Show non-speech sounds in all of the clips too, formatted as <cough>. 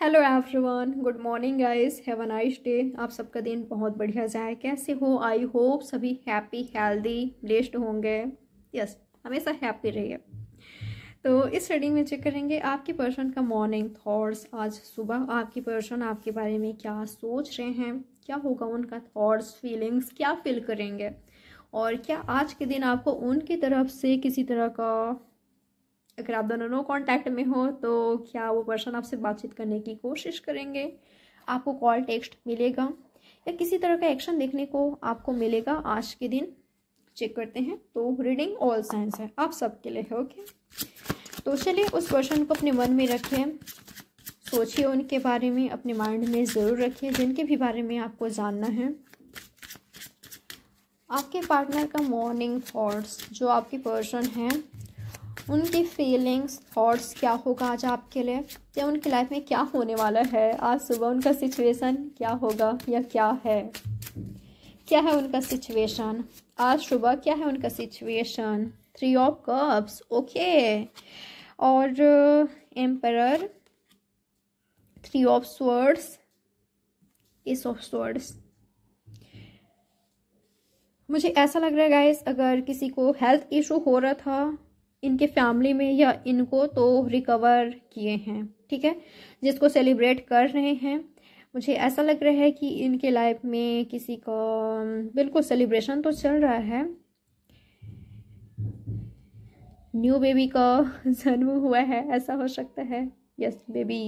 Hello everyone good morning guys have a nice day आप सबका दिन बहुत बढ़िया जाए कैसे हो आई होप सभी हैप्पी हेल्दी ब्लेस्ड होंगे यस हमेशा हैप्पी रहिए तो इस रीडिंग में चेक करेंगे आपके पर्सन का मॉर्निंग थॉट्स आज सुबह आपके पर्सन आपके बारे में क्या सोच रहे हैं क्या होगा उनका थॉट्स फीलिंग्स क्या फील करेंगे और क्या आज के दिन आपको उनकी तरफ से किसी तरह का अगर आप दोनों नो कॉन्टैक्ट में हो तो क्या वो पर्सन आपसे बातचीत करने की कोशिश करेंगे आपको कॉल टेक्स्ट मिलेगा या किसी तरह का एक्शन देखने को आपको मिलेगा आज के दिन चेक करते हैं तो रीडिंग ऑल साइंस है आप सबके लिए है ओके तो चलिए उस पर्सन को अपने मन में रखें सोचिए उनके बारे में अपने माइंड में ज़रूर रखिए जिनके भी बारे में आपको जानना है आपके पार्टनर का मॉर्निंग थॉट्स जो आपके पर्सन हैं उनकी फीलिंग्स थॉट्स क्या होगा आज आपके लिए या उनकी लाइफ में क्या होने वाला है आज सुबह उनका सिचुएशन क्या होगा या क्या है क्या है उनका सिचुएशन आज सुबह क्या है उनका situation three of cups okay और एम्पर three of swords ace of swords मुझे ऐसा लग रहा है गाइस अगर किसी को हेल्थ इशू हो रहा था इनके फैमिली में या इनको तो रिकवर किए हैं ठीक है जिसको सेलिब्रेट कर रहे हैं मुझे ऐसा लग रहा है कि इनके लाइफ में किसी का बिल्कुल सेलिब्रेशन तो चल रहा है न्यू बेबी का <laughs> जन्म हुआ है ऐसा हो सकता है यस बेबी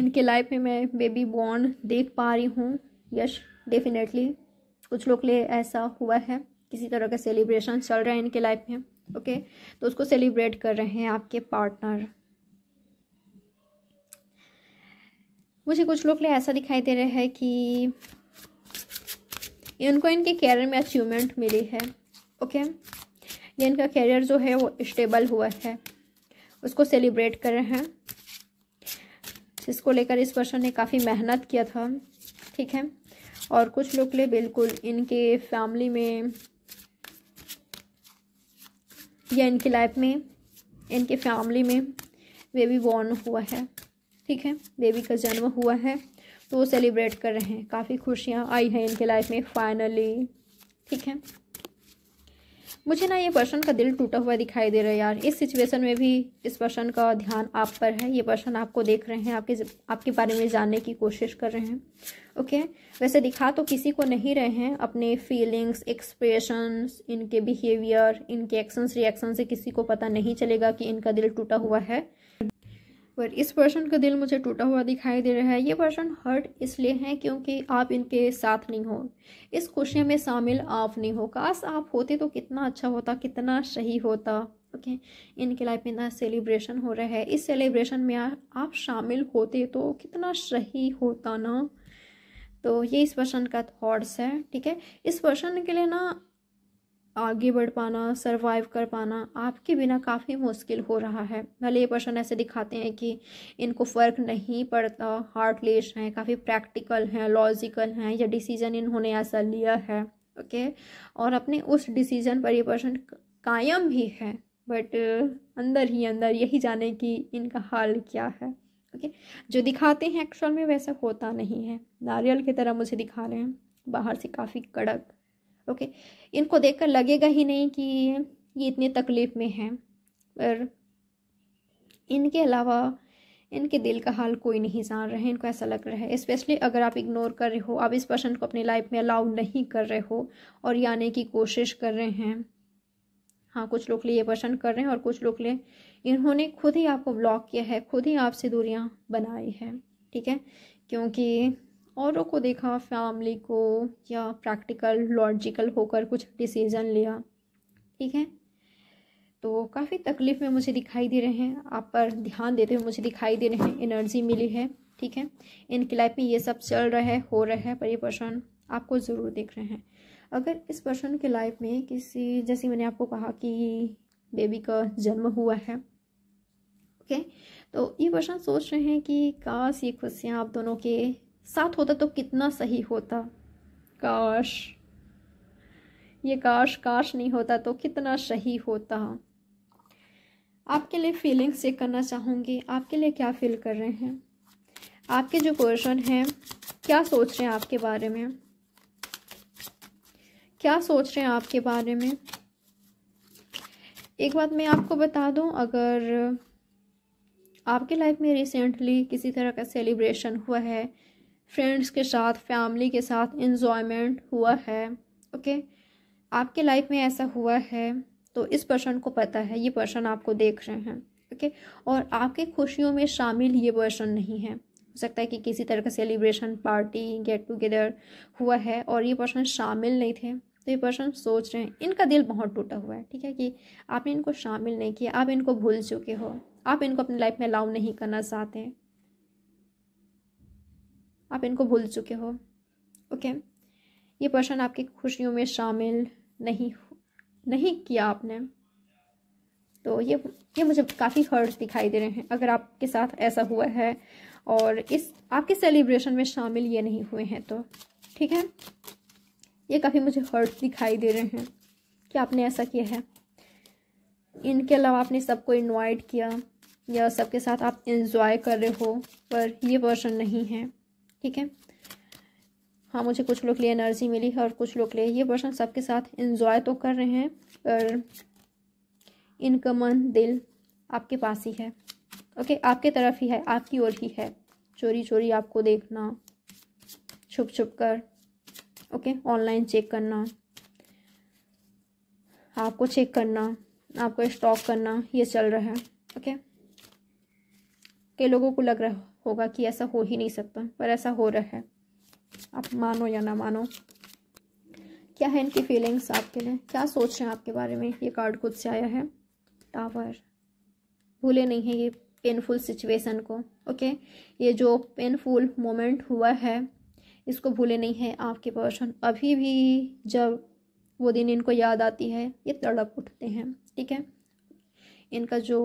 इनके लाइफ में मैं बेबी बॉर्न देख पा रही हूँ यश डेफिनेटली कुछ लोग लिए ऐसा हुआ है किसी तरह का सेलिब्रेशन चल रहा है इनके लाइफ में ओके तो उसको सेलिब्रेट कर रहे हैं आपके पार्टनर मुझे कुछ लोग ऐसा दिखाई दे रहा है कि इनको इनके कैरियर में अचीवमेंट मिली है ओके ये इनका कैरियर जो है वो स्टेबल हुआ है उसको सेलिब्रेट कर रहे हैं जिसको लेकर इस पर्सन ने काफ़ी मेहनत किया था ठीक है और कुछ लोग लिए बिल्कुल इनके फैमिली में या इनकी लाइफ में इनके फैमिली में बेबी बॉर्न हुआ है ठीक है बेबी का जन्म हुआ है तो वो सेलिब्रेट कर रहे हैं काफ़ी खुशियाँ आई हैं इनके लाइफ में फाइनली ठीक है मुझे ना ये पर्सन का दिल टूटा हुआ दिखाई दे रहा है यार इस सिचुएशन में भी इस पर्सन का ध्यान आप पर है ये पर्सन आपको देख रहे हैं आपके आपके बारे में जानने की कोशिश कर रहे हैं ओके वैसे दिखा तो किसी को नहीं रहे हैं अपने फीलिंग्स एक्सप्रेशंस इनके बिहेवियर इनके एक्शंस रिएक्शन से किसी को पता नहीं चलेगा कि इनका दिल टूटा हुआ है पर इस पर्सन का दिल मुझे टूटा हुआ दिखाई दे रहा है ये पर्सन हर्ट इसलिए हैं क्योंकि आप इनके साथ नहीं हो इस खुशियों में शामिल आप नहीं हो काश आप होते तो कितना अच्छा होता कितना सही होता ओके okay. इनके लाइफ में इतना सेलिब्रेशन हो रहा है इस सेलिब्रेशन में आप शामिल होते तो कितना सही होता ना तो ये इस पर्सन का थाट्स है ठीक है इस पर्सन के लिए ना आगे बढ़ पाना सरवाइव कर पाना आपके बिना काफ़ी मुश्किल हो रहा है भले ये पर्सन ऐसे दिखाते हैं कि इनको फ़र्क नहीं पड़ता हार्टलेस हैं काफ़ी प्रैक्टिकल हैं लॉजिकल हैं या डिसीज़न इन्होंने ऐसा लिया है ओके और अपने उस डिसीज़न पर ये पर्सन कायम भी है बट अंदर ही अंदर यही जाने कि इनका हाल क्या है ओके जो दिखाते हैं एक्चुअल में वैसा होता नहीं है नारियल की तरह मुझे दिखा रहे हैं बाहर से काफ़ी कड़क ओके इनको देखकर लगेगा ही नहीं कि ये इतनी तकलीफ़ में हैं पर इनके अलावा इनके दिल का हाल कोई नहीं जान रहे इनको ऐसा लग रहा है स्पेशली अगर आप इग्नोर कर रहे हो आप इस पर्सन को अपनी लाइफ में अलाउ नहीं कर रहे हो और ये आने की कोशिश कर रहे हैं हाँ कुछ लोग लिए ये पर्सन कर रहे हैं और कुछ लोग लिए इन्होंने खुद ही आपको ब्लॉक किया है खुद ही आपसे दूरियाँ बनाई है ठीक है क्योंकि औरों को देखा फैमिली को या प्रैक्टिकल लॉजिकल होकर कुछ डिसीज़न लिया ठीक है तो काफ़ी तकलीफ़ में मुझे दिखाई दे रहे हैं आप पर ध्यान देते हुए मुझे दिखाई दे रहे हैं एनर्जी मिली है ठीक है इनकी लाइफ में ये सब चल रहा है हो रहा है पर ये पर्सन आपको ज़रूर देख रहे हैं अगर इस पर्सन के लाइफ में किसी जैसे मैंने आपको कहा कि बेबी का जन्म हुआ है ओके तो ये पर्सन सोच रहे हैं कि काश ये खुशियाँ आप दोनों के साथ होता तो कितना सही होता काश ये काश काश नहीं होता तो कितना सही होता आपके लिए फीलिंग्स चेक करना चाहूँगी आपके लिए क्या फील कर रहे हैं आपके जो क्वेश्चन हैं क्या सोच रहे हैं आपके बारे में क्या सोच रहे हैं आपके बारे में एक बात मैं आपको बता दूं अगर आपके लाइफ में रिसेंटली किसी तरह का सेलिब्रेशन हुआ है फ्रेंड्स के साथ फैमिली के साथ इन्जॉयमेंट हुआ है ओके okay? आपके लाइफ में ऐसा हुआ है तो इस पर्सन को पता है ये पर्सन आपको देख रहे हैं ओके okay? और आपके खुशियों में शामिल ये पर्सन नहीं है हो सकता है कि किसी तरह का सेलिब्रेशन पार्टी गेट टुगेदर हुआ है और ये पर्सन शामिल नहीं थे तो ये पर्सन सोच रहे हैं इनका दिल बहुत टूटा हुआ है ठीक है कि आपने इनको शामिल नहीं किया आप इनको भूल चुके हो आप इनको अपनी लाइफ में अलाउ नहीं करना चाहते आप इनको भूल चुके हो ओके ये पर्सन आपकी खुशियों में शामिल नहीं नहीं किया आपने तो ये ये मुझे काफ़ी हर्ट दिखाई दे रहे हैं अगर आपके साथ ऐसा हुआ है और इस आपके सेलिब्रेशन में शामिल ये नहीं हुए हैं तो ठीक है ये काफ़ी मुझे हर्ट दिखाई दे रहे हैं कि आपने ऐसा किया है इनके अलावा आपने सबको इनवाइट किया या सबके साथ आप इन्जॉय कर रहे हो पर ये पर्सन नहीं है ठीक है हाँ मुझे कुछ लोग लिए एनर्जी मिली है और कुछ लोग लिए ये पर्सन सबके साथ इन्जॉय तो कर रहे हैं पर इनका मन दिल आपके पास ही है ओके आपके तरफ ही है आपकी ओर ही है चोरी चोरी आपको देखना छुप छुप कर ओके ऑनलाइन चेक करना आपको चेक करना आपको स्टॉक करना ये चल रहा है ओके कई लोगों को लग रहा होगा कि ऐसा हो ही नहीं सकता पर ऐसा हो रहा है आप मानो या ना मानो क्या है इनकी फीलिंग्स आपके लिए क्या सोच रहे हैं आपके बारे में ये कार्ड खुद से आया है टावर भूले नहीं है ये पेनफुल सिचुएशन को ओके ये जो पेनफुल मोमेंट हुआ है इसको भूले नहीं है आपके पर्सन अभी भी जब वो दिन इनको याद आती है ये तड़प उठते हैं ठीक है इनका जो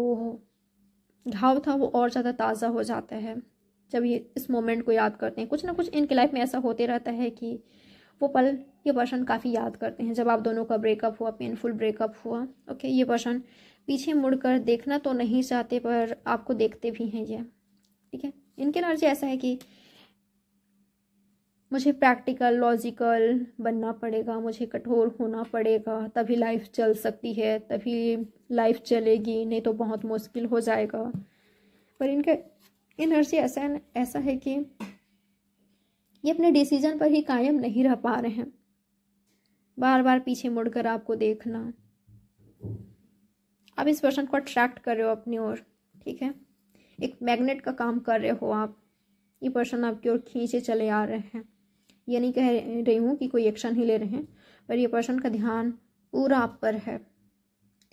घाव था वो और ज़्यादा ताज़ा हो जाता है जब ये इस मोमेंट को याद करते हैं कुछ ना कुछ इनके लाइफ में ऐसा होते रहता है कि वो पल ये पर्सन काफ़ी याद करते हैं जब आप दोनों का ब्रेकअप हुआ पेनफुल ब्रेकअप हुआ ओके ये पर्सन पीछे मुड़कर देखना तो नहीं चाहते पर आपको देखते भी हैं ये ठीक है इनके एनर्जी ऐसा है कि मुझे प्रैक्टिकल लॉजिकल बनना पड़ेगा मुझे कठोर होना पड़ेगा तभी लाइफ चल सकती है तभी लाइफ चलेगी नहीं तो बहुत मुश्किल हो जाएगा पर इनका एनर्जी ऐसा ऐसा है कि ये अपने डिसीजन पर ही कायम नहीं रह पा रहे हैं बार बार पीछे मुड़कर आपको देखना आप इस पर्सन को अट्रैक्ट कर रहे हो अपनी ओर ठीक है एक मैग्नेट का काम कर रहे हो आप ये पर्सन आपकी ओर खींचे चले आ रहे हैं ये नहीं कह रही हूँ कि कोई एक्शन ही ले रहे हैं पर ये पर्सन का ध्यान पूरा आप पर है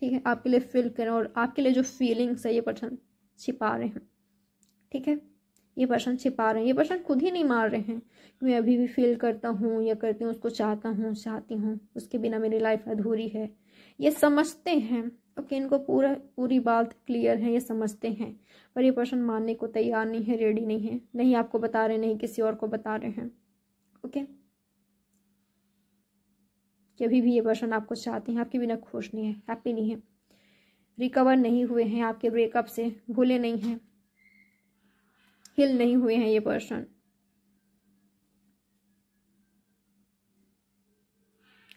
ठीक है आपके लिए फील करें और आपके लिए जो फीलिंग्स है ये पर्सन छिपा रहे हैं ठीक है ये पर्सन छिपा रहे हैं ये पर्सन खुद ही नहीं मार रहे हैं कि मैं अभी भी फील करता हूँ या करती हूँ उसको चाहता हूँ चाहती हूँ उसके बिना मेरी लाइफ अधूरी है ये समझते हैं ओके इनको पूरा पूरी बात क्लियर है ये समझते हैं पर ये पर्सन मानने को तैयार नहीं है रेडी नहीं है नहीं आपको बता रहे नहीं किसी और को बता रहे हैं ओके कि अभी भी ये पर्सन आपको चाहते हैं आपके बिना खुश नहीं है हैप्पी नहीं है रिकवर नहीं हुए हैं आपके ब्रेकअप से भूले नहीं हैं हिल नहीं हुए हैं ये पर्सन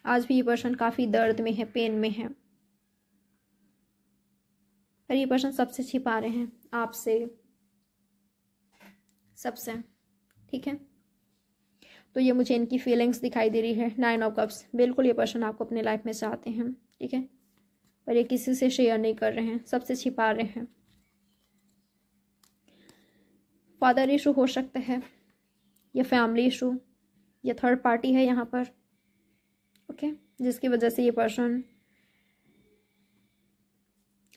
आज भी ये पर्सन काफ़ी दर्द में है पेन में है पर ये पर्सन सबसे छिपा रहे हैं आपसे सबसे ठीक है तो ये मुझे इनकी फीलिंग्स दिखाई दे रही है नाइन ऑफ कप्स बिल्कुल ये पर्सन आपको अपने लाइफ में चाहते हैं ठीक है पर ये किसी से शेयर नहीं कर रहे हैं सबसे छिपा रहे हैं फादर इशू हो सकता है या फैमिली इशू या थर्ड पार्टी है यहाँ पर ओके जिसकी वजह से ये पर्सन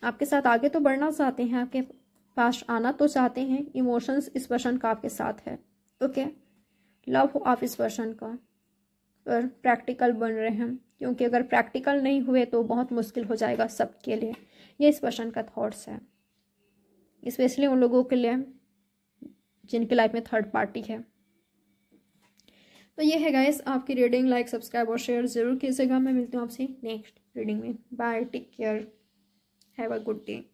आपके साथ आगे तो बढ़ना चाहते हैं आपके पास आना तो चाहते हैं इमोशंस इस पर्सन का आपके साथ है ओके okay? लव हो आप इस पर्सन का पर प्रैक्टिकल बन रहे हैं क्योंकि अगर प्रैक्टिकल नहीं हुए तो बहुत मुश्किल हो जाएगा सबके लिए ये इस पर्सन का थॉट्स है स्पेशली उन लोगों के लिए जिनकी लाइफ में थर्ड पार्टी है तो ये है गाइस आपकी रीडिंग लाइक सब्सक्राइब और शेयर ज़रूर कीजिएगा मैं मिलती हूँ आपसे नेक्स्ट रीडिंग में bye take care have a good day